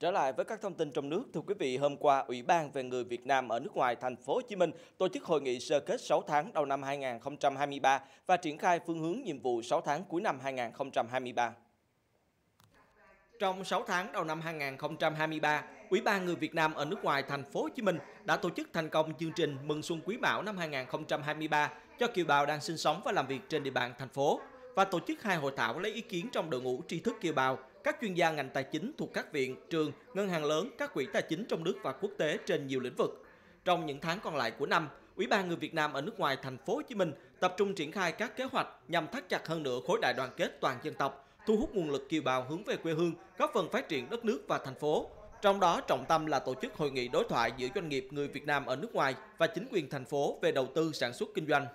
Trở lại với các thông tin trong nước, thưa quý vị, hôm qua Ủy ban về người Việt Nam ở nước ngoài thành phố Hồ Chí Minh tổ chức hội nghị sơ kết 6 tháng đầu năm 2023 và triển khai phương hướng nhiệm vụ 6 tháng cuối năm 2023. Trong 6 tháng đầu năm 2023, Ủy ban người Việt Nam ở nước ngoài thành phố Hồ Chí Minh đã tổ chức thành công chương trình Mừng xuân Quý Mão năm 2023 cho kiều bào đang sinh sống và làm việc trên địa bàn thành phố và tổ chức hai hội thảo lấy ý kiến trong đội ngũ tri thức kiều bào các chuyên gia ngành tài chính thuộc các viện, trường, ngân hàng lớn, các quỹ tài chính trong nước và quốc tế trên nhiều lĩnh vực. Trong những tháng còn lại của năm, Ủy ban người Việt Nam ở nước ngoài thành phố Hồ Chí Minh tập trung triển khai các kế hoạch nhằm thắt chặt hơn nữa khối đại đoàn kết toàn dân tộc, thu hút nguồn lực kiều bào hướng về quê hương, góp phần phát triển đất nước và thành phố. Trong đó trọng tâm là tổ chức hội nghị đối thoại giữa doanh nghiệp người Việt Nam ở nước ngoài và chính quyền thành phố về đầu tư sản xuất kinh doanh.